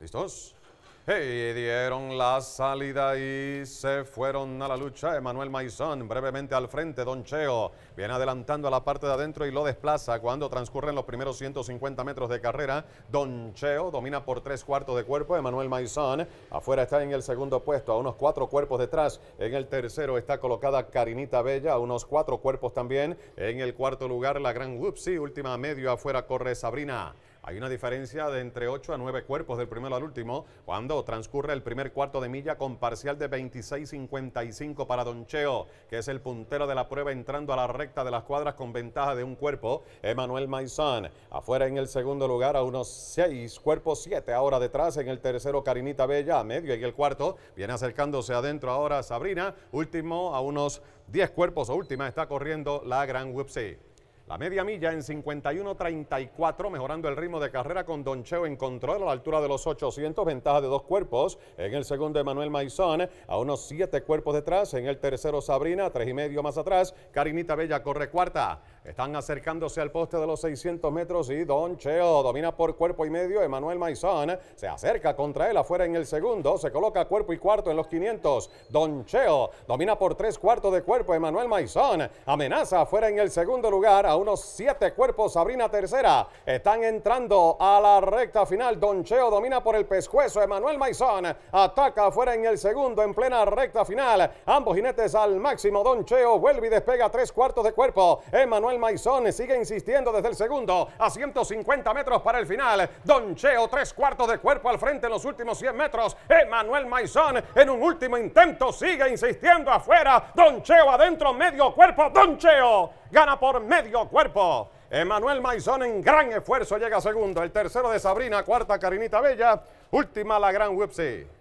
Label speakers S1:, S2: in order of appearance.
S1: ¿Listos? Y dieron la salida y se fueron a la lucha. Emanuel Maizón brevemente al frente. Don Cheo viene adelantando a la parte de adentro y lo desplaza. Cuando transcurren los primeros 150 metros de carrera, Don Cheo domina por tres cuartos de cuerpo. Emanuel Maizón afuera está en el segundo puesto, a unos cuatro cuerpos detrás. En el tercero está colocada Karinita Bella, a unos cuatro cuerpos también. En el cuarto lugar, la gran Whoopsie. Última medio afuera corre Sabrina. Hay una diferencia de entre 8 a 9 cuerpos del primero al último cuando transcurre el primer cuarto de milla con parcial de 26.55 para Don Cheo, que es el puntero de la prueba entrando a la recta de las cuadras con ventaja de un cuerpo. Emanuel Maizán afuera en el segundo lugar a unos 6 cuerpos, 7 ahora detrás. En el tercero Carinita Bella a medio y el cuarto viene acercándose adentro ahora Sabrina. Último a unos 10 cuerpos o última está corriendo la Gran Whoopsie. La media milla en 51.34, mejorando el ritmo de carrera con Cheo en control a la altura de los 800, ventaja de dos cuerpos. En el segundo, Emanuel Maizón, a unos siete cuerpos detrás. En el tercero, Sabrina, tres y medio más atrás. Karinita Bella corre cuarta. Están acercándose al poste de los 600 metros y Don Cheo domina por cuerpo y medio. Emanuel Maizón se acerca contra él afuera en el segundo. Se coloca cuerpo y cuarto en los 500. Don Cheo domina por tres cuartos de cuerpo. Emanuel Maizón amenaza afuera en el segundo lugar a unos siete cuerpos. Sabrina tercera. Están entrando a la recta final. Don Cheo domina por el pescuezo. Emanuel Maizón ataca afuera en el segundo en plena recta final. Ambos jinetes al máximo. Don Cheo vuelve y despega tres cuartos de cuerpo. Emanuel Maizón sigue insistiendo desde el segundo a 150 metros para el final. Don Cheo, tres cuartos de cuerpo al frente en los últimos 100 metros. Emanuel Maizón en un último intento sigue insistiendo afuera. Don Cheo adentro, medio cuerpo. Don Cheo gana por medio cuerpo. Emanuel Maizón en gran esfuerzo llega segundo. El tercero de Sabrina, cuarta Carinita Bella, última la gran Whipsy.